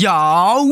Yo,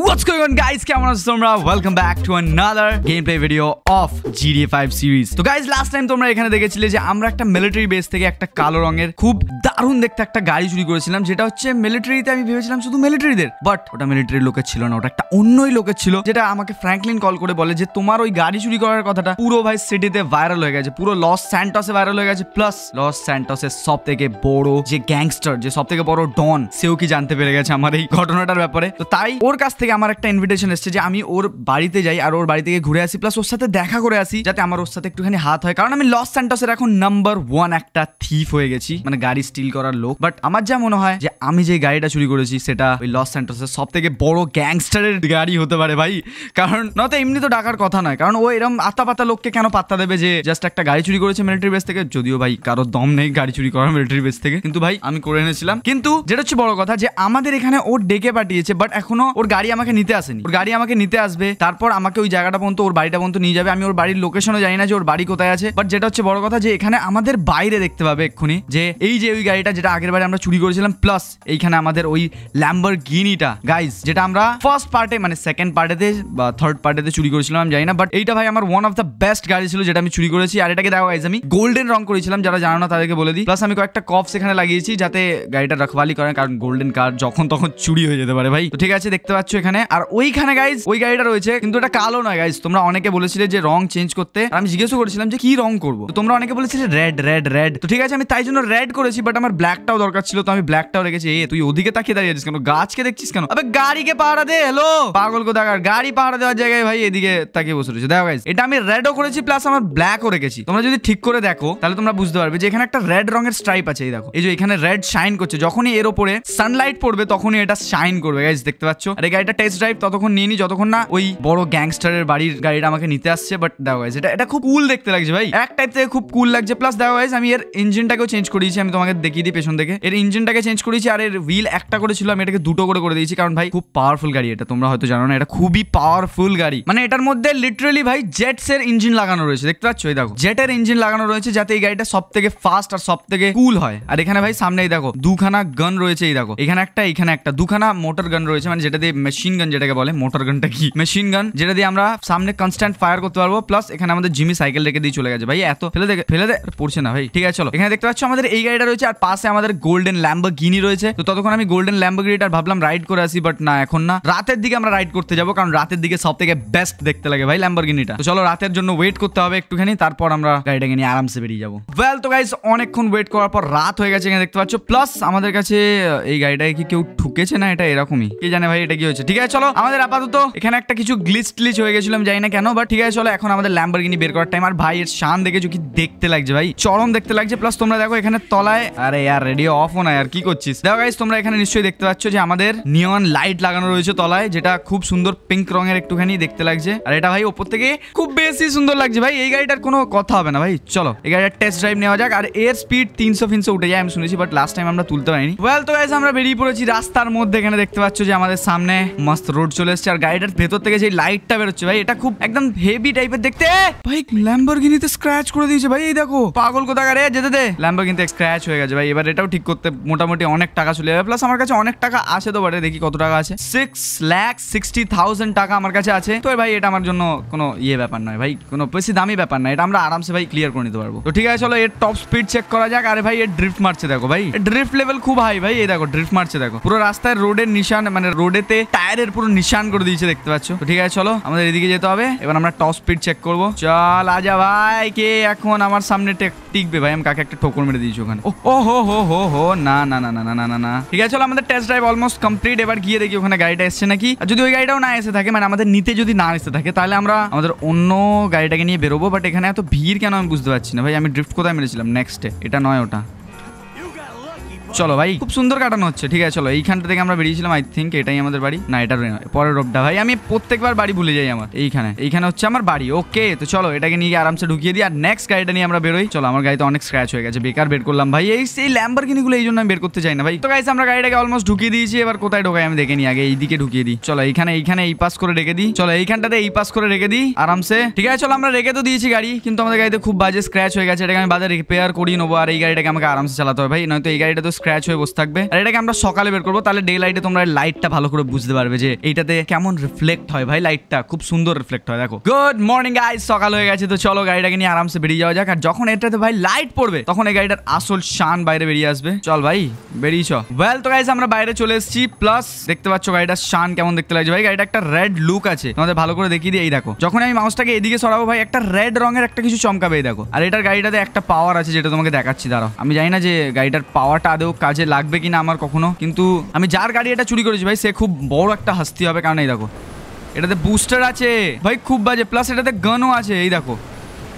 what's going on guys? কেমন আছো তোমরা welcome back to another game video of GTA five series তো guys last time তোমরা এখানে দেখেছিলে যে আমরা একটা মিলিটারি বেস থেকে একটা কালো রঙের খুব দারুণ দেখতে একটা গাড়ি চুরি করেছিলাম যেটা হচ্ছে মিলিটারিতে আমি ভেবেছিলাম শুধু মিলিটারিদের বাট ওটা মিলিটারি লোকের ছিল না ওটা একটা অন্যই লোকের ছিল যেটা আমাকে ফ্র্যাঙ্কলিন কল করে বলে যে তোমার ওই গাড়ি চুরি করার কথাটা পুরো ভাই সিটিতে ভাইরাল হয়ে গেছে পুরো লস স্যান্টসে ভাইরাল হয়ে গেছে প্লাস লস স্যান্টসের সব থেকে বড় যে গ্যাংস্টার যে সব থেকে বড় ডন সেও কি জানতে পেরে গেছে আমার এই ঘটনাটার ব্যাপারে তো তাই ওর কাছ থেকে আমার একটা ইনভিটেশন এসছে যে আমি ওর বাড়িতে যাই আর ওর বাড়ি থেকে ঘুরে আসি প্লাস ওর সাথে দেখা করে আসি যাতে আমার ওর সাথে একটুখানি হাত হয় কারণ আমি লস স্যান্টসের এখন নাম্বার ওয়ান একটা থিফ হয়ে গেছি মানে গাড়ি স্টিল করার লোক বাট আমার যা মনে হয় যে আমি যে গাড়িটা চুরি করেছি সেটা ওই লস স্যান্টসের সব থেকে বড় গ্যাংস্টারের গাড়ি হতে পারে ভাই কারণ নয়তো এমনি তো ডাকার কথা নয় কারণ ও এরকম আতা পাতা লোককে কেন পাত্তা দেবে যে জাস্ট একটা গাড়ি চুরি করেছে মিলিটারি বেস থেকে যদিও ভাই কারো দম নেই গাড়ি চুরি করার মিলিটারি বেস থেকে কিন্তু ভাই আমি করে এনেছিলাম কিন্তু যেটা হচ্ছে বড় কথা যে আমাদের এখানে ও ডেকে পাঠিয়েছে বাট এখনো ওর গাড়ি আমাকে নিতে আসেনি ওর গাড়ি আমাকে নিতে আসবে তারপর আমাকে ওই জায়গাটা পর্যন্ত ওর বাড়িটা পর্যন্ত নিয়ে যাবে আমি ওর বাড়ির লোকেশনও জানি না যে ওর বাড়ি কোথায় আছে বাট যেটা হচ্ছে বড় কথা যে এখানে আমাদের বাইরে দেখতে পাবে এক্ষুনি যে এই যে ওই গাড়িটা যেটা আগের বারে আমরা চুরি করেছিলাম প্লাস এইখানে আমাদের ওই ল্যাম্বার গিনিটা গাইজ যেটা আমরা ফার্স্ট পার্টে মানে সেকেন্ড পার্টেতে বা থার্ড পার্টেতে চুরি করেছিলাম আমি জানি না বাট এইটা ভাই আমার ওয়ান অফ দ্য বেস্ট গাড়ি ছিল যেটা আমি চুরি করেছি আর এটাকে দেখো গাইজ আমি গোল্ডেন রং করেছিলাম যারা জানো না তাদেরকে বলে দিই প্লাস আমি কয়েকটা কফ সেখানে লাগিয়েছি যাতে গাড়িটা রাখবালি করেন কারণ গোল্ডেন কার যখন তখন চুরি হয়ে যেতে পারে ভাই ঠিক আছে দেখতে পাচ্ছ এখানে আর ওইখানে গাইজ ওই গাড়িটা রয়েছে কিন্তু এটা কালো নয় গাইজ তোমরা অনেকে বলেছিলে যে রং চেঞ্জ করতে আমি জিজ্ঞেস করেছিলাম যে কি রং করবো তো তোমরা অনেকে বলেছিলে রেড রেড রেড তো ঠিক আছে আমি তাই জন্য রেড করেছি বাট আমার ব্ল্যাকটাও দরকার ছিল তো আমি ব্ল্যাকটাও রেখেছি এ তুই ওদিকে তাকিয়ে দাঁড়িয়ে আছিস কেন গাছকে দেখছিস কেন আবার গাড়িকে পাহারা দে হ্যালো পাগল কো দেখার গাড়ি পাহারা দেওয়ার জায়গায় ভাই এদিকে তাকিয়ে বসে রয়েছে দেখো গাইস এটা আমি রেডও করেছি প্লাস আমার ব্ল্যাকও রেখেছি তোমরা যদি ঠিক করে দেখো তাহলে তোমরা বুঝতে পারবে যে এখানে একটা রেড রঙের স্ট্রাইপ আছে এই দেখো এই যে এখানে রেড শাইন করছে যখনই এর উপরে সানলাইট পড়বে তখনই এটা শাইন করবে গাইস দেখতে পাচ্ছ আর এই গাড়িটা টেস্ট ড্রাইভ ততক্ষণ নিয়ে নি যতক্ষণ না ওই বড় গ্যাংস্টারের বাড়ির গাড়িটা আমাকে নিতে আসছে বাট দেখা হয়েছে এটা খুব কুল দেখতে লাগছে ভাই এক টাইপ থেকে খুব কুল লাগছে প্লাস দেখা হয়েছে আমি এর ইঞ্জিনটাকেও চেঞ্জ করিয়েছি আমি তোমাকে দেখিয়ে দিই পেছন থেকে এর ইঞ্জিনটাকে চেঞ্জ করেছি আর এর হুইল একটা করেছিল আমি এটাকে দুটো করে করে দিয়েছি কারণ ভাই খুব পাওয়ারফুল গাড়ি এটা তোমরা হয়তো জানো না এটা খুবই পাওয়ারফুল গাড়ি মানে এটার মধ্যে লিটারেলি ভাই জেটস এর ইঞ্জিন লাগানো রয়েছে দেখতে পাচ্ছ এই দেখো জেটের ইঞ্জিন লাগানো রয়েছে যাতে এই গাড়িটা সব থেকে ফাস্ট আর সব থেকে কুল হয় আর এখানে ভাই সামনেই দেখো দুখানা গান রয়েছে এই দেখো এখানে একটা এখানে একটা দুখানা মোটর গান রয়েছে রয়েছে মানে যেটা দিয়ে মেশিন গান যেটাকে বলে মোটর গানটা কি মেশিন গান যেটা দিয়ে আমরা সামনে কনস্ট্যান্ট ফায়ার করতে পারবো প্লাস এখানে আমাদের জিমি সাইকেল রেখে দিয়ে চলে গেছে ভাই এত ফেলে দেখে ফেলে দে পড়ছে না ভাই ঠিক আছে চলো এখানে দেখতে পাচ্ছ আমাদের এই গাড়িটা রয়েছে আর পাশে আমাদের গোল্ডেন ল্যাম্ব গিনি রয়েছে তো ততক্ষণ আমি গোল্ডেন ল্যাম্ব গিনিটা ভাবলাম রাইড করে আসি বাট না এখন না রাতের দিকে আমরা রাইড করতে যাবো কারণ রাতের দিকে সব থেকে বেস্ট দেখতে লাগে ভাই ল্যাম্বো গিনিটা তো চলো রাতের জন্য ওয়েট করতে হবে একটুখানি তারপর আমরা গাড়িটাকে নিয়ে আরামসে বেরিয়ে যাবো ওয়েল তো গাইস অনেকক্ষণ ওয়েট করার পর রাত হয়ে গেছে এখানে দেখতে পাচ্ছ প্লাস আমাদের কাছে এই গাড়িটাকে কি কেউ ঠুকেছে না এটা এরকমই কে জানে ভাই এটা কি হয়েছে ঠিক আছে চলো আমাদের আপাতত এখানে একটা কিছু গ্লিচ গ্লিচ হয়ে গেছিলাম জানি না কেন বাট ঠিক আছে চলো এখন আমাদের ল্যাম্বরগিনি বের করার টাইম আর ভাই এর শান দেখে কি দেখতে লাগছে ভাই চরম দেখতে লাগছে প্লাস তোমরা দেখো এখানে তলায় আরে ইয়ার রেডিও অফ না আর কি করছিস দেখো গাইস তোমরা এখানে নিশ্চয়ই দেখতে পাচ্ছ যে আমাদের নিয়ন লাইট লাগানো রয়েছে তলায় যেটা খুব সুন্দর পিঙ্ক রঙের একটুখানি দেখতে লাগছে আর এটা ভাই ওপর থেকে খুব বেশি সুন্দর লাগছে ভাই এই গাড়িটার কোনো কথা হবে না ভাই চলো এই গাড়িটার টেস্ট ড্রাইভ নেওয়া যাক আর এর স্পিড তিনশো ফিনশো উঠে যায় আমি শুনেছি বাট লাস্ট টাইম আমরা তুলতে পারিনি ওয়েল তো গাইস আমরা বেরিয়ে পড়েছি রাস্তার মধ্যে এখানে দেখতে পাচ্ছ যে আমাদের সামনে মস্ত রোড চলে এসছে আর গাড়িটার ভেতর থেকে যে লাইটটা বেরোচ্ছে ভাই এটা খুব একদম হেভি টাইপের দেখতে ভাই ল্যাম্বরগিনিতে স্ক্র্যাচ করে দিয়েছে ভাই এই দেখো পাগল কোথা এ যেতে দে ল্যাম্বরগিনিতে স্ক্র্যাচ হয়ে গেছে ভাই এবার এটাও ঠিক করতে মোটামুটি অনেক টাকা চলে যাবে প্লাস আমার কাছে অনেক টাকা আছে তো বাটে দেখি কত টাকা আছে সিক্স ল্যাক সিক্সটি থাউজেন্ড টাকা আমার কাছে আছে তো ভাই এটা আমার জন্য কোনো ইয়ে ব্যাপার নয় ভাই কোনো বেশি দামি ব্যাপার না এটা আমরা আরামসে ভাই ক্লিয়ার করে নিতে পারবো তো ঠিক আছে চলো এর টপ স্পিড চেক করা যাক আরে ভাই এর ড্রিফট মারছে দেখো ভাই ড্রিফট লেভেল খুব হাই ভাই এই দেখো ড্রিফট মারছে দেখো পুরো রাস্তায় রোডের নিশান মানে রোডেতে টায়ারের পুরো নিশান করে দিয়েছে দেখতে পাচ্ছ ঠিক আছে চলো আমাদের এদিকে যেতে হবে এবার আমরা টপ স্পিড চেক করবো চল আজা ভাই কে এখন আমার সামনে টিকবে ভাই আমি কাকে একটা ঠোকর মেরে দিয়েছি ওখানে ও হো হো হো হো না না না না না না না ঠিক আছে চলো আমাদের টেস্ট ড্রাইভ অলমোস্ট কমপ্লিট এবার গিয়ে দেখি ওখানে গাড়িটা এসছে নাকি আর যদি ওই গাড়িটাও না এসে থাকে মানে আমাদের নিতে যদি না এসে থাকে তাহলে আমরা আমাদের অন্য গাড়িটাকে নিয়ে বেরোবো বাট এখানে এত ভিড় কেন আমি বুঝতে পারছি না ভাই আমি ড্রিফট কোথায় মেরেছিলাম নেক্সটে এটা নয় ওটা চলো ভাই খুব সুন্দর কাটানো হচ্ছে ঠিক আছে চলো এইখানটা থেকে আমরা বেরিয়েছিলাম আই থিঙ্ক এটাই আমাদের বাড়ি না এটা পরের রোডটা ভাই আমি প্রত্যেকবার বাড়ি ভুলে যাই আমার এইখানে এইখানে হচ্ছে আমার বাড়ি ওকে তো চলো এটাকে নিয়ে আরামসে ঢুকিয়ে দিই আর নেক্সট গাড়িটা নিয়ে আমরা বেরোই চলো আমার গাড়িতে অনেক স্ক্র্যাচ হয়ে গেছে বেকার বের করলাম ভাই এই সেই ল্যাম্বার কিনিগুলো এই জন্য আমি বের করতে চাই না ভাই তো গাইছে আমরা গাড়িটাকে অলমোস্ট ঢুকিয়ে দিয়েছি এবার কোথায় ঢোকাই আমি দেখে নিই আগে এইদিকে ঢুকিয়ে দিই চলো এইখানে এইখানে এই পাস করে রেখে দিই চলো এইখানটাতে এই পাস করে রেখে দিই আরামসে ঠিক আছে চলো আমরা রেখে তো দিয়েছি গাড়ি কিন্তু আমাদের গাড়িতে খুব বাজে স্ক্র্যাচ হয়ে গেছে এটাকে আমি বাজার রিপেয়ার করিয়ে নেবো আর এই গাড়িটাকে আমাকে আরামসে চালাতে হবে ভাই নয়তো এই গাড়িটা তো স্ক্র্যাচ হয়ে বসে থাকবে আর এটাকে আমরা সকালে বের করবো তাহলে ডে লাইটে তোমরা লাইটটা ভালো করে বুঝতে পারবে যে এইটাতে কেমন রিফ্লেক্ট হয় ভাই লাইটটা খুব সুন্দর রিফ্লেক্ট হয় দেখো গুড মর্নিং গাই সকাল হয়ে গেছে তো চলো গাড়িটাকে নিয়ে আরামসে বেরিয়ে যাওয়া যাক আর যখন এটাতে ভাই লাইট পড়বে তখন এই গাড়িটার আসল শান বাইরে বেরিয়ে আসবে চল ভাই বেরিয়ে চ ওয়েল তো গাইস আমরা বাইরে চলে এসেছি প্লাস দেখতে পাচ্ছ গাড়িটার শান কেমন দেখতে লাগছে ভাই গাড়িটা একটা রেড লুক আছে তোমাদের ভালো করে দেখিয়ে দিই এই দেখো যখন আমি মাউসটাকে এদিকে সরাবো ভাই একটা রেড রঙের একটা কিছু চমকাবে এই দেখো আর এটার গাড়িটাতে একটা পাওয়ার আছে যেটা তোমাকে দেখাচ্ছি দাঁড়াও আমি জানি না যে গাড়িটার পাওয়ারটা আদৌ কাজে লাগবে কিনা আমার কখনো কিন্তু আমি যার গাড়ি এটা চুরি করেছি ভাই সে খুব বড় একটা হাসতি হবে কারণ এই দেখো এটাতে বুস্টার আছে ভাই খুব বাজে প্লাস এটাতে গানও আছে এই দেখো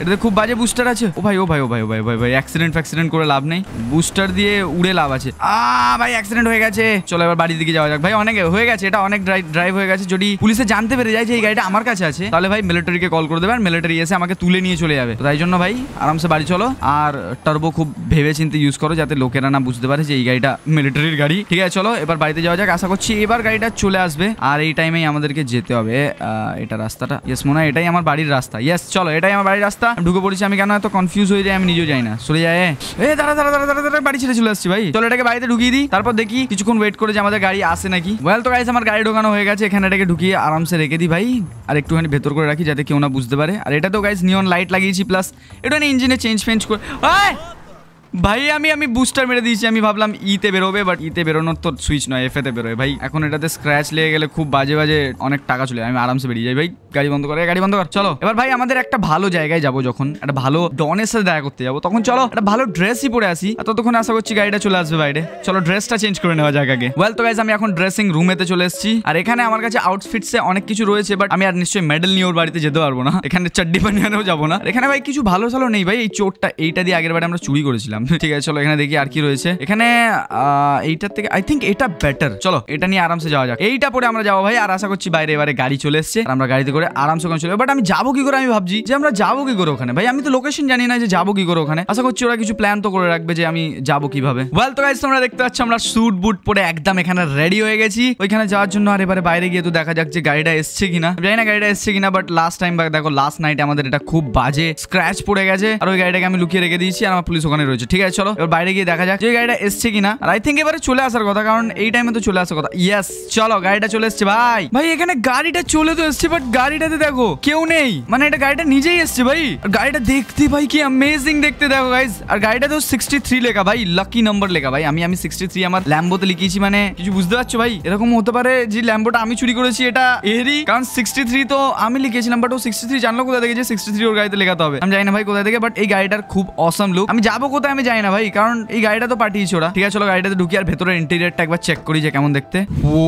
এটাতে খুব বাজে বুস্টার আছে ও ভাই ও ভাই ও ভাই ও ভাই ভাই ভাই অ্যাক্সিডেন্ট ফ্যাক্সিডেন্ট করে লাভ নেই বুস্টার দিয়ে উড়ে লাভ আছে আ ভাই অ্যাক্সিডেন্ট হয়ে গেছে চলো এবার বাড়ির দিকে যাওয়া যাক ভাই অনেক হয়ে গেছে এটা অনেক ড্রাইভ হয়ে গেছে যদি পুলিশে জানতে পেরে যায় যে এই গাড়িটা আমার কাছে আছে তাহলে ভাই মিলিটারিকে কল করে দেবে আর মিলিটারি এসে আমাকে তুলে নিয়ে চলে যাবে তাই জন্য ভাই আরামসে বাড়ি চলো আর টার্বো খুব ভেবে চিন্তে ইউজ করো যাতে লোকেরা না বুঝতে পারে যে এই গাড়িটা মিলিটারির গাড়ি ঠিক আছে চলো এবার বাড়িতে যাওয়া যাক আশা করছি এবার গাড়িটা চলে আসবে আর এই টাইমেই আমাদেরকে যেতে হবে এটা রাস্তাটা ইয়েস মনে হয় এটাই আমার বাড়ির রাস্তা ইয়েস চলো এটাই আমার বাড়ির রাস্তা রাস্তা ঢুকে পড়েছি আমি কেন এত কনফিউজ হয়ে যাই আমি নিজেও যাই না চলে যায় এ দাঁড়া দাঁড়া দাঁড়া দাঁড়া বাড়ি ছেড়ে চলে আসছি ভাই চলো এটাকে বাড়িতে ঢুকিয়ে দিই তারপর দেখি কিছুক্ষণ ওয়েট করে যে আমাদের গাড়ি আসে নাকি ওয়েল তো গাইস আমার গাড়ি ঢোকানো হয়ে গেছে এখানে এটাকে ঢুকিয়ে আরামসে রেখে দিই ভাই আর একটুখানি ভেতর করে রাখি যাতে কেউ না বুঝতে পারে আর এটা তো গাইস নিয়ন লাইট লাগিয়েছি প্লাস এটা ইঞ্জিনে চেঞ্জ ফেঞ্জ করে ভাই আমি আমি বুস্টার মেরে দিয়েছি আমি ভাবলাম ইতে বেরোবে বাট ইতে বেরোনোর তো সুইচ নয় এফেতে বেরোয় ভাই এখন এটাতে স্ক্র্যাচ লেগে গেলে খুব বাজে বাজে অনেক টাকা চলে আমি আরামসে বেরিয়ে যাই ভাই গাড়ি বন্ধ করে গাড়ি বন্ধ কর চলো এবার ভাই আমাদের একটা ভালো জায়গায় যাবো যখন একটা ভালো ডনের সাথে দেখা করতে যাবো তখন চলো একটা ভালো ড্রেসই পরে আসি ততক্ষণ আশা করছি গাড়িটা চলে আসবে বাইরে চলো ড্রেসটা চেঞ্জ করে নেওয়া যায় আগে ওয়েল তো গাইজ আমি এখন ড্রেসিং রুমেতে চলে এসেছি আর এখানে আমার কাছে আউটফিটসে অনেক কিছু রয়েছে বাট আমি আর নিশ্চয়ই মেডেল নিয়ে ওর বাড়িতে যেতে পারবো না এখানে চাড্ডি বানিয়ানেও যাবো না এখানে ভাই কিছু ভালো সালো নেই ভাই এই চোরটা এইটা দিয়ে আগের বারে আমরা চুরি করেছিলাম ঠিক আছে চলো এখানে দেখি আর কি রয়েছে এখানে এইটার থেকে আই থিঙ্ক এটা বেটার চলো এটা নিয়ে আরামসে যাওয়া যাক এইটা পরে আমরা যাবো ভাই আর আশা করছি বাইরে এবারে গাড়ি চলে এসছে আমরা গাড়িতে করে আরামসে ওখানে চলে বাট আমি যাবো কি করে আমি ভাবছি যে আমরা যাবো কি করে ওখানে ভাই আমি তো লোকেশন জানি না যে যাবো কি করে ওখানে আশা করছি ওরা কিছু প্ল্যান তো করে রাখবে যে আমি যাবো কিভাবে ওয়েল তো গাইজ তোমরা দেখতে পাচ্ছ আমরা স্যুট বুট পরে একদম এখানে রেডি হয়ে গেছি ওইখানে যাওয়ার জন্য আর এবারে বাইরে গিয়ে তো দেখা যাক যে গাড়িটা এসছে কিনা জানি না গাড়িটা এসছে কিনা বাট লাস্ট টাইম দেখো লাস্ট নাইট আমাদের এটা খুব বাজে স্ক্র্যাচ পড়ে গেছে আর ওই গাড়িটাকে আমি লুকিয়ে রেখে দিয়েছি আর আমার পুলিশ ওখানে রয়েছে ঠিক আছে চলো এবার বাইরে গিয়ে দেখা যাক যে গাড়িটা এসছে কিনা আর আই থিঙ্ক এবারে চলে আসার কথা কারণ এই টাইমে তো চলে আসার কথা ইয়েস চলো গাড়িটা চলে এসছে ভাই ভাই এখানে গাড়িটা চলে তো এসছে বাট গাড়িটাতে দেখো কেউ নেই মানে এটা গাড়িটা নিজেই এসছে ভাই আর গাড়িটা দেখতে ভাই কি অ্যামেজিং দেখতে দেখো গাইজ আর গাড়িটা তো সিক্সটি থ্রি লেখা ভাই লাকি নাম্বার লেখা ভাই আমি আমি সিক্সটি থ্রি আমার ল্যাম্বোতে লিখিয়েছি মানে কিছু বুঝতে পারছো ভাই এরকম হতে পারে যে ল্যাম্বোটা আমি চুরি করেছি এটা এরই কারণ সিক্সটি থ্রি তো আমি লিখেছিলাম বাট ও সিক্সটি থ্রি জানলো কোথা থেকে যে সিক্সটি থ্রি ওর গাড়িতে লেখাতে হবে আমি জানি না ভাই কোথা থেকে বাট এই গাড়িটার খুব অসম লুক আমি যাবো কোথায় আমি আমি জানি না ভাই কারণ এই গাড়িটা তো পাঠিয়েছি ওরা ঠিক আছে চলো গাড়িটাতে ঢুকি আর ভেতরের ইন্টেরিয়ারটা একবার চেক করি যে কেমন দেখতে ও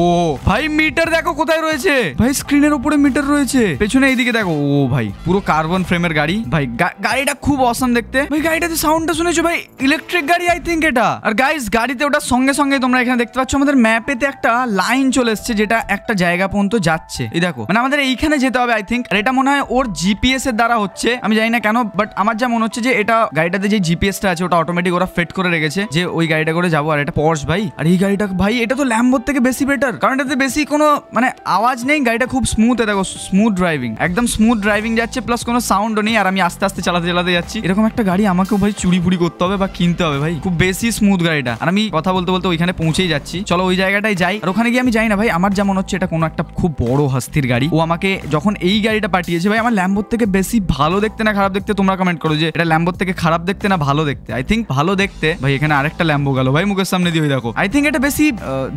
ভাই মিটার দেখো কোথায় রয়েছে ভাই স্ক্রিনের উপরে মিটার রয়েছে পেছনে এইদিকে দেখো ও ভাই পুরো কার্বন ফ্রেমের গাড়ি ভাই গাড়িটা খুব অসম দেখতে ভাই গাড়িটাতে সাউন্ডটা শুনেছো ভাই ইলেকট্রিক গাড়ি আই থিঙ্ক এটা আর গাইস গাড়িতে ওটা সঙ্গে সঙ্গে তোমরা এখানে দেখতে পাচ্ছ আমাদের ম্যাপেতে একটা লাইন চলে এসছে যেটা একটা জায়গা পর্যন্ত যাচ্ছে এই দেখো মানে আমাদের এইখানে যেতে হবে আই থিঙ্ক আর এটা মনে হয় ওর জিপিএস এর দ্বারা হচ্ছে আমি জানি না কেন বাট আমার যা মনে হচ্ছে যে এটা গাড়িটাতে যে জিপিএস টা আছে ওটা অটোমেটিক ওরা ফেট করে রেখেছে যে ওই গাড়িটা করে যাবো আর এটা পর্স ভাই আর এই গাড়িটা ভাই এটা তো ল্যাম্বোর থেকে বেশি বেটার কারণ এটাতে বেশি কোনো মানে আওয়াজ নেই গাড়িটা খুব স্মুথ দেখো স্মুথ ড্রাইভিং একদম স্মুথ ড্রাইভিং যাচ্ছে প্লাস কোনো সাউন্ডও নেই আর আমি আস্তে আস্তে চালাতে চালাতে যাচ্ছি এরকম একটা গাড়ি আমাকেও ভাই চুরি ফুরি করতে হবে বা কিনতে হবে ভাই খুব বেশি স্মুথ গাড়িটা আর আমি কথা বলতে বলতে ওইখানে পৌঁছেই যাচ্ছি চলো ওই জায়গাটায় যাই আর ওখানে গিয়ে আমি যাই না ভাই আমার যেমন হচ্ছে এটা কোনো একটা খুব বড় হাস্তির গাড়ি ও আমাকে যখন এই গাড়িটা পাঠিয়েছে ভাই আমার ল্যাম্বোর থেকে বেশি ভালো দেখতে না খারাপ দেখতে তোমরা কমেন্ট করো যে এটা ল্যাম্বোর থেকে খারাপ দেখতে না ভালো দেখতে আই থিঙ্ক ভালো দেখতে ভাই এখানে আরেকটা ল্যাম্বো গেল ভাই মুখের সামনে দিয়ে দেখো আই থিঙ্ক এটা বেশি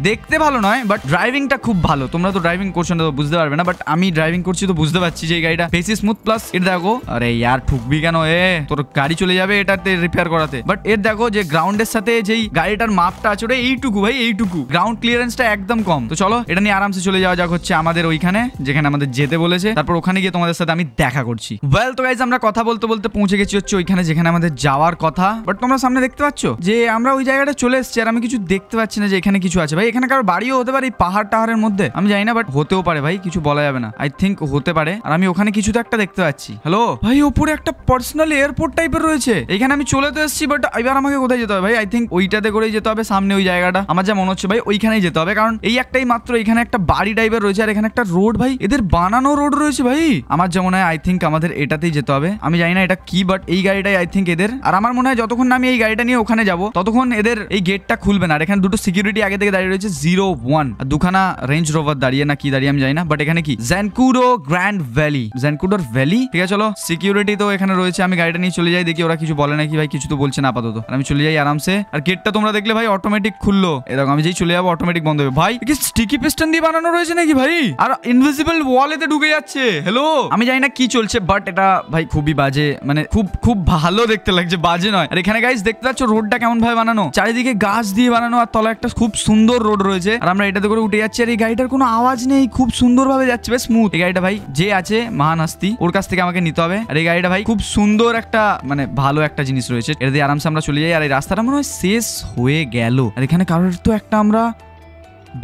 দেখতে ভালো নয় বাট ড্রাইভিংটা খুব ভালো তোমরা তো ড্রাইভিং করছো না বুঝতে পারবে না বাট আমি ড্রাইভিং করছি তো বুঝতে পারছি যে গাড়িটা বেশি স্মুথ প্লাস এটা দেখো আরে ইয়ার ঠুকবি কেন এ তোর গাড়ি চলে যাবে এটাতে রিপেয়ার করাতে বাট এর দেখো যে গ্রাউন্ডের সাথে যেই গাড়িটার মাপটা আছে ওটা এইটুকু ভাই এইটুকু গ্রাউন্ড ক্লিয়ারেন্সটা একদম কম তো চলো এটা নিয়ে আরামসে চলে যাওয়া যাক হচ্ছে আমাদের ওইখানে যেখানে আমাদের যেতে বলেছে তারপর ওখানে গিয়ে তোমাদের সাথে আমি দেখা করছি ওয়েল তো গাইজ আমরা কথা বলতে বলতে পৌঁছে গেছি হচ্ছে ওইখানে যেখানে আমাদের যাওয়ার কথা বাট তোমরা সামনে দেখতে পাচ্ছ যে আমরা ওই জায়গাটা চলে এসেছি আর আমি কিছু দেখতে পাচ্ছি না যে এখানে কিছু আছে ভাই এখানে কারো বাড়িও হতে পারে এই পাহাড় টাহারের মধ্যে আমি জানি না বাট হতেও পারে ভাই কিছু বলা যাবে না আই থিঙ্ক হতে পারে আর আমি ওখানে কিছু তো একটা দেখতে পাচ্ছি হ্যালো ভাই ওপরে একটা পার্সোনাল এয়ারপোর্ট টাইপের রয়েছে এখানে আমি চলে তো এসেছি বাট এবার আমাকে কোথায় যেতে হবে ভাই আই থিঙ্ক ওইটাতে করেই যেতে হবে সামনে ওই জায়গাটা আমার যা মনে হচ্ছে ভাই ওইখানেই যেতে হবে কারণ এই একটাই মাত্র এখানে একটা বাড়ি টাইপের রয়েছে আর এখানে একটা রোড ভাই এদের বানানো রোড রয়েছে ভাই আমার যেমন হয় আই থিঙ্ক আমাদের এটাতেই যেতে হবে আমি জানি না এটা কি বাট এই গাড়িটাই আই থিঙ্ক এদের আর আমার মনে হয় যতক্ষণ যতক্ষণ আমি এই গাড়িটা নিয়ে ওখানে যাবো ততক্ষণ এদের এই গেটটা খুলবে না আর এখানে দুটো সিকিউরিটি আগে থেকে দাঁড়িয়ে রয়েছে জিরো ওয়ান আর দুখানা রেঞ্জ রোভার দাঁড়িয়ে না কি দাঁড়িয়ে আমি জানি না বাট এখানে কি জ্যানকুডো গ্র্যান্ড ভ্যালি জ্যানকুডোর ভ্যালি ঠিক আছে চলো সিকিউরিটি তো এখানে রয়েছে আমি গাড়িটা নিয়ে চলে যাই দেখি ওরা কিছু বলে নাকি ভাই কিছু তো বলছে না আপাতত আমি চলে যাই আরামসে আর গেটটা তোমরা দেখলে ভাই অটোমেটিক খুললো এরকম আমি যেই চলে যাবো অটোমেটিক বন্ধ হবে ভাই কি স্টিকি পিস্টন দিয়ে বানানো রয়েছে নাকি ভাই আর ইনভিজিবল ওয়াল এতে ঢুকে যাচ্ছে হ্যালো আমি জানি না কি চলছে বাট এটা ভাই খুবই বাজে মানে খুব খুব ভালো দেখতে লাগছে বাজে নয় আর এখানে মানে গাইজ দেখতে পাচ্ছ রোডটা কেমন ভাবে বানানো চারিদিকে গাছ দিয়ে বানানো আর তলা একটা খুব সুন্দর রোড রয়েছে আর আমরা এটাতে করে উঠে যাচ্ছি আর এই গাড়িটার কোনো আওয়াজ নেই খুব সুন্দর ভাবে যাচ্ছে বেশ স্মুথ এই গাড়িটা ভাই যে আছে মহান আস্তি ওর কাছ থেকে আমাকে নিতে হবে আর এই গাড়িটা ভাই খুব সুন্দর একটা মানে ভালো একটা জিনিস রয়েছে এটা দিয়ে আরামসে আমরা চলে যাই আর এই রাস্তাটা মনে হয় শেষ হয়ে গেল আর এখানে কারোর তো একটা আমরা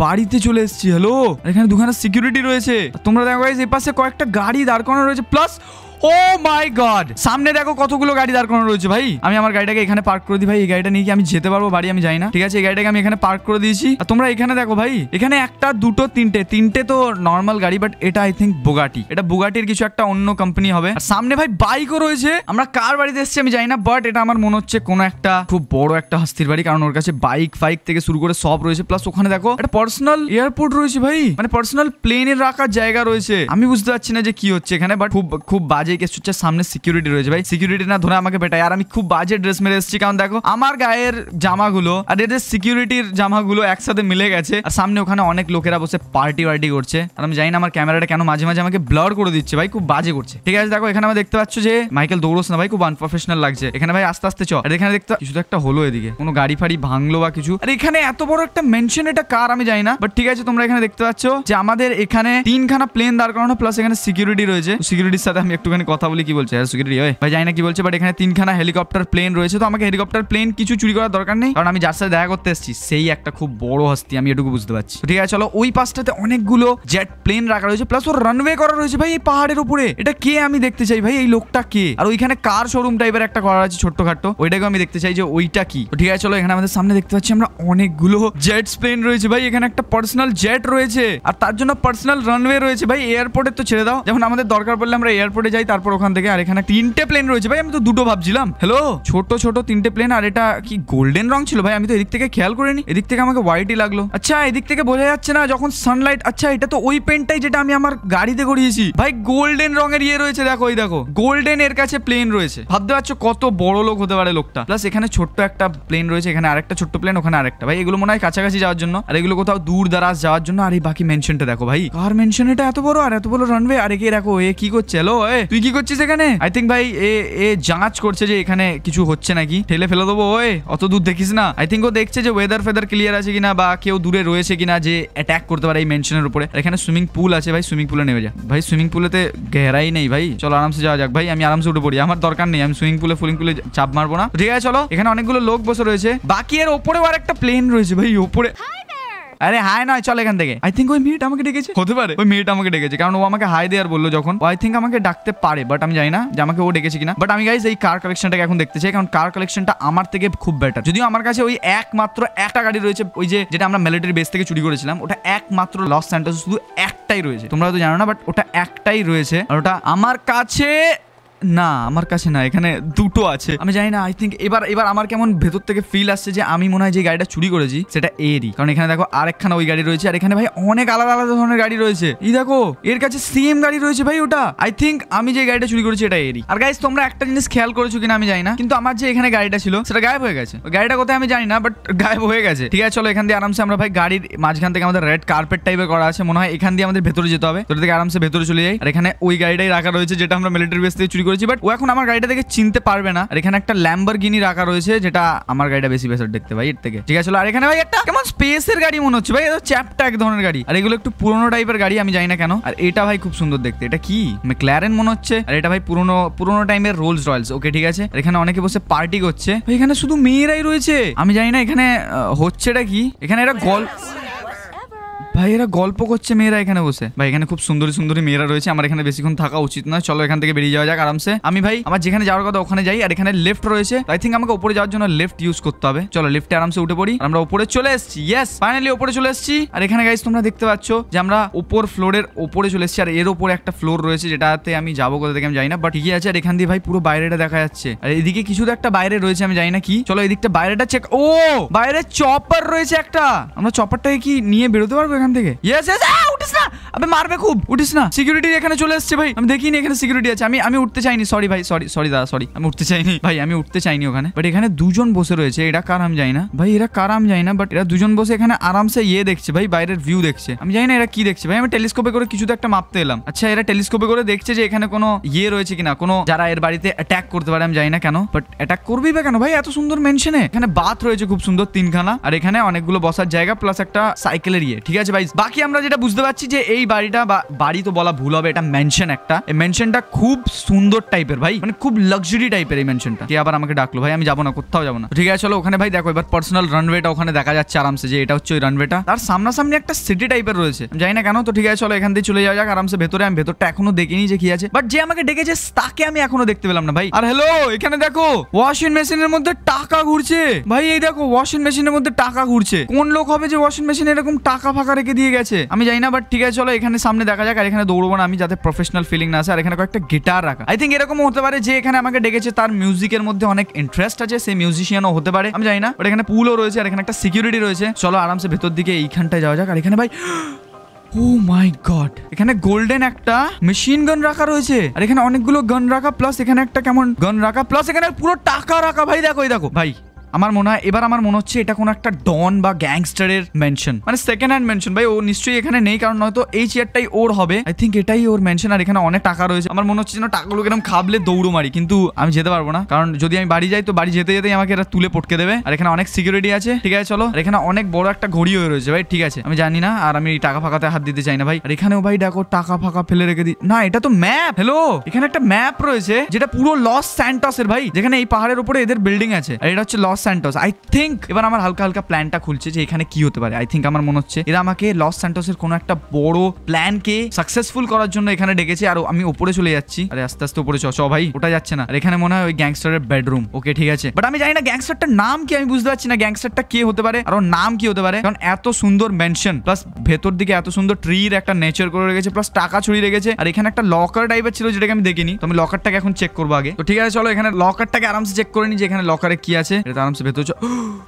বাড়িতে চলে এসেছি হ্যালো এখানে দুখানা সিকিউরিটি রয়েছে তোমরা দেখো এই পাশে কয়েকটা গাড়ি দাঁড় করানো রয়েছে প্লাস ও মাই গড সামনে দেখো কতগুলো গাড়ি দাঁড় করানো রয়েছে ভাই আমি আমার গাড়িটাকে এখানে পার্ক করে দিই ভাই এই গাড়িটা নিয়ে কি আমি যেতে পারবো বাড়ি আমি যাই না ঠিক আছে এই গাড়িটাকে আমি এখানে পার্ক করে দিয়েছি আর তোমরা এখানে দেখো ভাই এখানে একটা দুটো তিনটে তিনটে তো নর্মাল গাড়ি বাট এটা আই থিঙ্ক বুগাটি এটা বুগাটির কিছু একটা অন্য কোম্পানি হবে আর সামনে ভাই বাইকও রয়েছে আমরা কার বাড়িতে এসেছি আমি জানি না বাট এটা আমার মনে হচ্ছে কোনো একটা খুব বড় একটা হাস্তির বাড়ি কারণ ওর কাছে বাইক ফাইক থেকে শুরু করে সব রয়েছে প্লাস ওখানে দেখো একটা পার্সোনাল এয়ারপোর্ট রয়েছে ভাই মানে পার্সোনাল প্লেনের রাখার জায়গা রয়েছে আমি বুঝতে পারছি না যে কি হচ্ছে এখানে বাট খুব খুব বাজে যে কেস হচ্ছে সামনে সিকিউরিটি রয়েছে ভাই সিকিউরিটি না ধরে আমাকে বেটায় আর আমি খুব বাজে ড্রেস মেরে এসেছি কারণ দেখো আমার গায়ের জামাগুলো আর এদের সিকিউরিটির জামাগুলো একসাথে মিলে গেছে আর সামনে ওখানে অনেক লোকেরা বসে পার্টি ওয়ার্টি করছে আর আমি জানি না আমার ক্যামেরাটা কেন মাঝে মাঝে আমাকে ব্লার করে দিচ্ছে ভাই খুব বাজে করছে ঠিক আছে দেখো এখানে আমি দেখতে পাচ্ছ যে মাইকেল দৌড়স না ভাই খুব আনপ্রফেশনাল লাগছে এখানে ভাই আস্তে আস্তে চল আর এখানে দেখতে কিছু তো একটা হলো এদিকে কোনো গাড়ি ফাড়ি ভাঙলো বা কিছু আর এখানে এত বড় একটা মেনশন এটা কার আমি জানি না বাট ঠিক আছে তোমরা এখানে দেখতে পাচ্ছ যে আমাদের এখানে তিনখানা প্লেন দাঁড় করানো প্লাস এখানে সিকিউরিটি রয়েছে সিকিউরিটির সাথে আমি একটুখানি এখানে কথা বলি কি বলছে হ্যাঁ সিকিউরিটি ওই ভাই জানি না কি বলছে বাট এখানে তিনখানা হেলিকপ্টার প্লেন রয়েছে তো আমাকে হেলিকপ্টার প্লেন কিছু চুরি করার দরকার নেই কারণ আমি যার সাথে দেখা করতে এসেছি সেই একটা খুব বড় হস্তি আমি এটুকু বুঝতে পারছি ঠিক আছে চলো ওই পাশটাতে অনেকগুলো জেট প্লেন রাখা রয়েছে প্লাস ওর রানওয়ে করা রয়েছে ভাই এই পাহাড়ের উপরে এটা কে আমি দেখতে চাই ভাই এই লোকটা কে আর ওইখানে কার শোরুম টাইপের একটা করা আছে ছোট্টখাটো ওইটাকে আমি দেখতে চাই যে ওইটা কি ঠিক আছে চলো এখানে আমাদের সামনে দেখতে পাচ্ছি আমরা অনেকগুলো জেট প্লেন রয়েছে ভাই এখানে একটা পার্সোনাল জেট রয়েছে আর তার জন্য পার্সোনাল রানওয়ে রয়েছে ভাই এয়ারপোর্টে তো ছেড়ে দাও যেমন আমাদের দরকার পড়লে আমরা এয়ারপোর্টে যাই ভাই তারপর ওখান থেকে আর এখানে তিনটে প্লেন রয়েছে ভাই আমি তো দুটো ভাবছিলাম হ্যালো ছোট ছোট তিনটে প্লেন আর এটা কি গোল্ডেন রং ছিল ভাই আমি তো এদিক থেকে খেয়াল করিনি এদিক থেকে আমাকে হোয়াইটই লাগলো আচ্ছা এদিক থেকে বোঝা যাচ্ছে না যখন সানলাইট আচ্ছা এটা তো ওই পেনটাই যেটা আমি আমার গাড়িতে করিয়েছি ভাই গোল্ডেন রঙের ইয়ে রয়েছে দেখো এই দেখো গোল্ডেন এর কাছে প্লেন রয়েছে ভাবতে পারছো কত বড় লোক হতে পারে লোকটা প্লাস এখানে ছোট্ট একটা প্লেন রয়েছে এখানে আরেকটা ছোট্ট প্লেন ওখানে আরেকটা ভাই এগুলো মনে হয় কাছাকাছি যাওয়ার জন্য আর এগুলো কোথাও দূর দারাজ যাওয়ার জন্য আর এই বাকি মেনশনটা দেখো ভাই কার মেনশন এটা এত বড় আর এত বড় রানওয়ে আর একে দেখো এ কি করছে হ্যালো এ তুই কি করছিস এখানে আই থিঙ্ক ভাই এ এ যাঁচ করছে যে এখানে কিছু হচ্ছে নাকি ঠেলে ফেলে দেবো ওই অত দূর দেখিস না আই থিঙ্ক ও দেখছে যে ওয়েদার ফেদার ক্লিয়ার আছে কিনা বা কেউ দূরে রয়েছে কিনা যে অ্যাটাক করতে পারে এই মেনশনের উপরে এখানে সুইমিং পুল আছে ভাই সুইমিং পুলে নেমে যা ভাই সুইমিং পুলে তে গেহরাই নেই ভাই চলো আরামসে যাওয়া যাক ভাই আমি আরামসে উঠে পড়ি আমার দরকার নেই আমি সুইমিং পুলে ফুলিং পুলে চাপ মারবো না ঠিক আছে চলো এখানে অনেকগুলো লোক বসে রয়েছে বাকি এর ওপরেও আর একটা প্লেন রয়েছে ভাই ওপরে আরে হাই নয় চল এখান থেকে আই থিঙ্ক ওই মেয়েটা আমাকে ডেকেছে হতে পারে ওই মেয়েটা আমাকে ডেকেছে কারণ ও আমাকে হাই দেয়ার বললো যখন আই থিঙ্ক আমাকে ডাকতে পারে বাট আমি জানি না যে আমাকে ও ডেকেছে কিনা বাট আমি গাইজ এই কার কালেকশনটাকে এখন দেখতে চাই কারণ কার কালেকশনটা আমার থেকে খুব বেটার যদিও আমার কাছে ওই একমাত্র একটা গাড়ি রয়েছে ওই যে যেটা আমরা মিলিটারি বেস থেকে চুরি করেছিলাম ওটা একমাত্র লস সেন্টার শুধু একটাই রয়েছে তোমরা হয়তো জানো না বাট ওটা একটাই রয়েছে আর ওটা আমার কাছে না আমার কাছে না এখানে দুটো আছে আমি জানি না আই থিঙ্ক এবার এবার আমার কেমন ভেতর থেকে ফিল আসছে যে আমি মনে হয় যে গাড়িটা চুরি করেছি সেটা এরই কারণ এখানে দেখো আরেকখানা ওই গাড়ি রয়েছে আর এখানে ভাই অনেক আলাদা আলাদা ধরনের গাড়ি রয়েছে এই দেখো এর কাছে সেম গাড়ি রয়েছে ভাই ওটা আই থিঙ্ক আমি যে গাড়িটা চুরি করেছি এটা এরই আর গাইজ তোমরা একটা জিনিস খেয়াল করেছো কিনা আমি জানি না কিন্তু আমার যে এখানে গাড়িটা ছিল সেটা গায়েব হয়ে গেছে গাড়িটা কোথায় আমি জানি না বাট গায়েব হয়ে গেছে ঠিক আছে চলো এখান দিয়ে আরামসে আমরা ভাই গাড়ির মাঝখান থেকে আমাদের রেড কার্পেট টাইপের করা আছে মনে হয় এখান দিয়ে আমাদের ভেতরে যেতে হবে তোর থেকে আরামসে ভেতরে চলে যাই আর এখানে ওই গাড়িটাই রাখা রয়েছে যেটা আমরা মিলিটারি বেস থেকে চুরি করেছি বাট ও এখন আমার গাড়িটা দেখে চিনতে পারবে না আর এখানে একটা ল্যাম্বার গিনি রাখা রয়েছে যেটা আমার গাড়িটা বেশি বেসর দেখতে ভাই এর থেকে ঠিক আছে আর এখানে ভাই একটা কেমন স্পেসের গাড়ি মনে হচ্ছে ভাই এটা চ্যাপটা এক ধরনের গাড়ি আর এগুলো একটু পুরোনো টাইপের গাড়ি আমি জানি না কেন আর এটা ভাই খুব সুন্দর দেখতে এটা কি ক্ল্যারেন মনে হচ্ছে আর এটা ভাই পুরোনো পুরোনো টাইমের রোলস রয়েলস ওকে ঠিক আছে আর এখানে অনেকে বসে পার্টি করছে এখানে শুধু মেয়েরাই রয়েছে আমি জানি না এখানে হচ্ছেটা কি এখানে এটা গল্প ভাই এরা গল্প করছে মেয়েরা এখানে বসে ভাই এখানে খুব সুন্দরী সুন্দরী মেয়েরা রয়েছে আমার এখানে বেশিক্ষণ থাকা উচিত নয় চলো এখান থেকে বেরিয়ে যাওয়া যাক আরামসে আমি ভাই আমার যেখানে যাওয়ার কথা ওখানে যাই আর এখানে লেফট রয়েছে আই থিঙ্ক আমাকে উপরে যাওয়ার জন্য লেফট ইউজ করতে হবে চলো লিফটে আরামসে উঠে পড়ি আমরা উপরে চলে এসেছি ইয়েস ফাইনালি উপরে চলে এসেছি আর এখানে গাইস তোমরা দেখতে পাচ্ছ যে আমরা উপর ফ্লোরের উপরে চলে এসেছি আর এর উপরে একটা ফ্লোর রয়েছে যেটাতে আমি যাবো কোথা থেকে আমি জানি না বাট ঠিকই ইয়ে আছে আর এখান দিয়ে ভাই পুরো বাইরেটা দেখা যাচ্ছে আর এদিকে কিছু তো একটা বাইরে রয়েছে আমি জানি না কি চলো এদিকটা বাইরেটা চেক ও বাইরে চপার রয়েছে একটা আমরা চপারটাকে কি নিয়ে বেরোতে পারবো থেকে এসো এসো উঠিস না আবে মারবে খুব উঠিস না সিকিউরিটি এখানে চলে আসবে ভাই আমি দেখিনি এখানে সিকিউরিটি আছে আমি আমি উঠতে চাইনি সরি ভাই সরি সরি দাদা সরি আমি উঠতে চাইনি ভাই আমি উঠতে চাইনি ওখানে বাট এখানে দুজন বসে রয়েছে এরা কারাম যায় না ভাই এরা কারাম যায় না বাট এরা দুজন বসে এখানে আরামসে یہ دیکھছে ভাই বাইরের ভিউ দেখছে আমি জানি না এরা কি দেখছে ভাই আমি টেলিস্কোপে করে কিছু তো একটা মাপতে পেলাম আচ্ছা এরা টেলিস্কোপে করে দেখছে যে এখানে কোনো ইয়ে রয়েছে কিনা কোনো যারা এর বাড়িতে অ্যাটাক করতে পারে আমি জানি না কেন বাট অ্যাটাক করবেই না কেন ভাই এত সুন্দর মেনশন এ এখানে ਬਾথ রয়েছে খুব সুন্দর তিনখানা আর এখানে অনেকগুলো বসার জায়গা প্লাস একটা সাইকেলের لیے ঠিক আছে ভাই বাকি আমরা যেটা বুঝতে পারছি যে এই বাড়িটা বা বাড়ি তো বলা ভুল হবে এটা মেনশন একটা এই মেনশনটা খুব সুন্দর টাইপের ভাই মানে খুব লাক্সারি টাইপের এই মেনশনটা কে আবার আমাকে ডাকলো ভাই আমি যাবো না কোথাও যাবো না ঠিক আছে চলো ওখানে ভাই দেখো এবার পার্সোনাল রানওয়েটা ওখানে দেখা যাচ্ছে আরামসে যে এটা হচ্ছে ওই রানওয়েটা তার সামনাসামনি একটা সিটি টাইপের রয়েছে জানি না কেন তো ঠিক আছে চলো এখান দিয়ে চলে যাওয়া যাক আরামসে ভেতরে আমি ভেতরটা এখনো দেখিনি যে কি আছে বাট যে আমাকে ডেকেছে তাকে আমি এখনো দেখতে পেলাম না ভাই আর হ্যালো এখানে দেখো ওয়াশিং মেশিনের মধ্যে টাকা ঘুরছে ভাই এই দেখো ওয়াশিং মেশিনের মধ্যে টাকা ঘুরছে কোন লোক হবে যে ওয়াশিং মেশিন এরকম টাকা ফাঁকা রেখে দিয়ে গেছে আমি জানি না বাট ঠিক আছে চলো এখানে সামনে দেখা যাক আর এখানে দৌড়বো না আমি যাতে প্রফেশনাল ফিলিং না আসে আর এখানে কয়েকটা গিটার রাখা আই থিঙ্ক এরকম হতে পারে যে এখানে আমাকে ডেকেছে তার মিউজিকের মধ্যে অনেক ইন্টারেস্ট আছে সেই মিউজিশিয়ানও হতে পারে আমি জানি না বাট এখানে পুলও রয়েছে আর এখানে একটা সিকিউরিটি রয়েছে চলো আরামসে ভেতর দিকে এইখানটায় যাওয়া যাক আর এখানে ভাই ও মাই গড এখানে গোল্ডেন একটা মেশিন গান রাখা রয়েছে আর এখানে অনেকগুলো গান রাখা প্লাস এখানে একটা কেমন গান রাখা প্লাস এখানে পুরো টাকা রাখা ভাই দেখো দেখো ভাই আমার মনে হয় এবার আমার মনে হচ্ছে এটা কোনো একটা ডন বা গ্যাংস্টারের মেনশন মানে সেকেন্ড হ্যান্ড মেনশন ভাই ও নিশ্চয়ই এখানে নেই কারণ হয়তো এই চেয়ারটাই ওর হবে আই থিঙ্ক এটাই ওর মেনশন আর এখানে অনেক টাকা রয়েছে আমার মনে হচ্ছে যেন টাকাগুলো এরকম খাবলে দৌড়ো মারি কিন্তু আমি যেতে পারবো না কারণ যদি আমি বাড়ি যাই তো বাড়ি যেতে যেতেই আমাকে এটা তুলে পটকে দেবে আর এখানে অনেক সিকিউরিটি আছে ঠিক আছে চলো আর এখানে অনেক বড় একটা ঘড়ি হয়ে রয়েছে ভাই ঠিক আছে আমি জানি না আর আমি টাকা ফাঁকাতে হাত দিতে চাই না ভাই আর এখানেও ভাই দেখো টাকা ফাঁকা ফেলে রেখে দিই না এটা তো ম্যাপ হ্যালো এখানে একটা ম্যাপ রয়েছে যেটা পুরো লস স্যান্টসের ভাই যেখানে এই পাহাড়ের উপরে এদের বিল্ডিং আছে আর এটা হচ্ছে লস স্যান্টোস আই থিঙ্ক এবার আমার হালকা হালকা প্ল্যানটা খুলছে যে এখানে কি হতে পারে আই থিঙ্ক আমার মনে হচ্ছে এরা আমাকে লস স্যান্টোসের কোনো একটা বড় প্ল্যানকে সাকসেসফুল করার জন্য এখানে ডেকেছে আর আমি ওপরে চলে যাচ্ছি আরে আস্তে আস্তে ওপরে চ ভাই ওটা যাচ্ছে না আর এখানে মনে হয় ওই গ্যাংস্টারের বেডরুম ওকে ঠিক আছে বাট আমি জানি না গ্যাংস্টারটার নাম কি আমি বুঝতে পারছি না গ্যাংস্টারটা কে হতে পারে আর ওর নাম কি হতে পারে কারণ এত সুন্দর মেনশন প্লাস ভেতর দিকে এত সুন্দর ট্রির একটা নেচার করে রেখেছে প্লাস টাকা ছড়িয়ে রেখেছে আর এখানে একটা লকার টাইপের ছিল যেটাকে আমি দেখিনি তো আমি লকারটাকে এখন চেক করবো আগে তো ঠিক আছে চলো এখানে লকারটাকে আরামসে চেক করে নি যে এখানে লকারে কি আছে এটা আরামসে ভেতর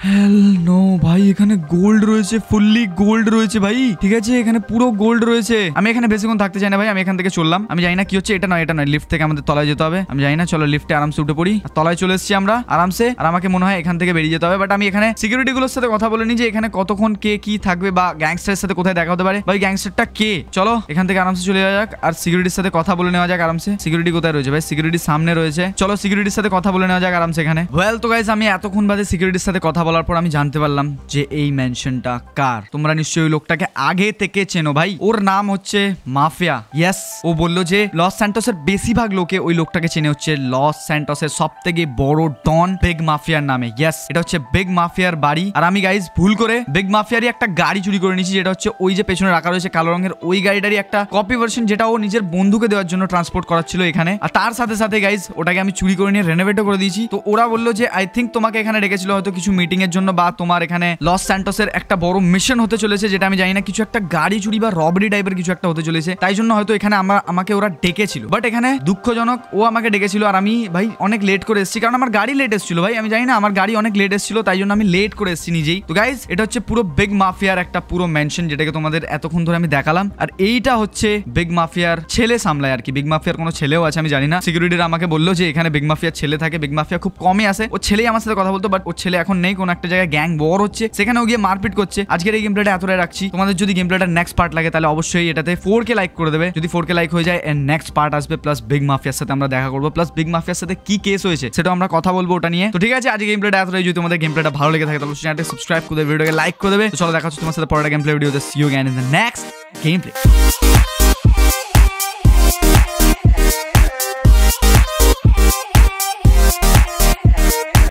হেল নো ভাই এখানে গোল্ড রয়েছে ফুললি গোল্ড রয়েছে ভাই ঠিক আছে এখানে পুরো গোল্ড রয়েছে আমি এখানে বেশিক্ষণ থাকতে চাই না ভাই আমি এখান থেকে চললাম আমি জানি না কি হচ্ছে এটা নয় এটা নয় লিফট থেকে আমাদের তলায় যেতে হবে আমি জানি না চলো লিফটে আরামসে উঠে পড়ি তলায় চলে এসেছি আমরা আরামসে আর আমাকে মনে হয় এখান থেকে বেরিয়ে যেতে হবে বাট আমি এখানে সিকিউরিটি গুলোর সাথে কথা বলে নিই যে এখানে কতক্ষণ কে কি থাকবে বা গ্যাংস্টারের সাথে কোথায় দেখা হতে পারে ভাই গ্যাংস্টারটা কে চলো এখান থেকে আরামসে চলে যাওয়া যাক আর সিকিউরিটির সাথে কথা বলে নেওয়া যাক আরামসে সিকিউরিটি কোথায় রয়েছে ভাই সিকিউরিটি সামনে রয়েছে চলো সিকিউরিটির সাথে কথা বলে নেওয়া যাক আরামসে এখানে ওয়েল তো গাইস আমি এতক্ষণ আপনাদের সিকিউরিটির সাথে কথা বলার পর আমি জানতে পারলাম যে এই ম্যানশনটা কার তোমরা নিশ্চয়ই লোকটাকে আগে থেকে চেনো ভাই ওর নাম হচ্ছে মাফিয়া ইয়াস ও বললো যে লস স্যান্টোসের বেশিরভাগ লোকে ওই লোকটাকে চেনে হচ্ছে লস স্যান্টোসের সব থেকে বড় ডন বেগ মাফিয়ার নামে ইয়াস এটা হচ্ছে বেগ মাফিয়ার বাড়ি আর আমি গাইজ ভুল করে বেগ মাফিয়ারই একটা গাড়ি চুরি করে নিয়েছি যেটা হচ্ছে ওই যে পেছনে রাখা রয়েছে কালো রঙের ওই গাড়িটারই একটা কপি ভার্সন যেটা ও নিজের বন্ধুকে দেওয়ার জন্য ট্রান্সপোর্ট করাচ্ছিল এখানে আর তার সাথে সাথে গাইজ ওটাকে আমি চুরি করে নিয়ে রেনোভেটও করে দিয়েছি তো ওরা বললো যে আই থিঙ্ক তোমাকে এখানে এখানে রেখেছিল হয়তো কিছু মিটিংয়ের জন্য বা তোমার এখানে লস স্যান্টোসের একটা বড় মিশন হতে চলেছে যেটা আমি জানি না কিছু একটা গাড়ি চুরি বা রবরি টাইপের কিছু একটা হতে চলেছে তাই জন্য হয়তো এখানে আমার আমাকে ওরা ডেকেছিল বাট এখানে দুঃখজনক ও আমাকে ডেকেছিল আর আমি ভাই অনেক লেট করে এসেছি কারণ আমার গাড়ি লেট এসেছিল ভাই আমি জানি না আমার গাড়ি অনেক লেট এসেছিল তাই জন্য আমি লেট করে এসেছি নিজেই তো গাইজ এটা হচ্ছে পুরো বিগ মাফিয়ার একটা পুরো মেনশন যেটাকে তোমাদের এতক্ষণ ধরে আমি দেখালাম আর এইটা হচ্ছে বিগ মাফিয়ার ছেলে সামলায় আর কি বিগ মাফিয়ার কোনো ছেলেও আছে আমি জানি না সিকিউরিটিরা আমাকে বললো যে এখানে বিগ মাফিয়ার ছেলে থাকে বিগ মাফিয়া খুব কমই আসে ও ছেলেই আমার সাথে কথা বলতো হতো বাট ওর ছেলে এখন নেই কোনো একটা জায়গায় গ্যাং বর হচ্ছে সেখানেও গিয়ে মারপিট করছে আজকের এই গেম প্লেটা এতটাই রাখছি তোমাদের যদি গেম প্লেটার নেক্সট পার্ট লাগে তাহলে অবশ্যই এটাতে ফোর কে লাইক করে দেবে যদি ফোর কে লাইক হয়ে যায় এর নেক্সট পার্ট আসবে প্লাস বিগ মাফিয়ার সাথে আমরা দেখা করবো প্লাস বিগ মাফিয়ার সাথে কি কেস হয়েছে সেটা আমরা কথা বলবো ওটা নিয়ে তো ঠিক আছে আজকে গেম প্লেটা এতটাই যদি তোমাদের গেম প্লেটা ভালো লেগে থাকে তাহলে চ্যানেলটা সাবস্ক্রাইব করে ভিডিওকে লাইক করে দেবে চলো দেখা তোমার সাথে পরের গেম প্লে ভিডিওতে see you again in the next game play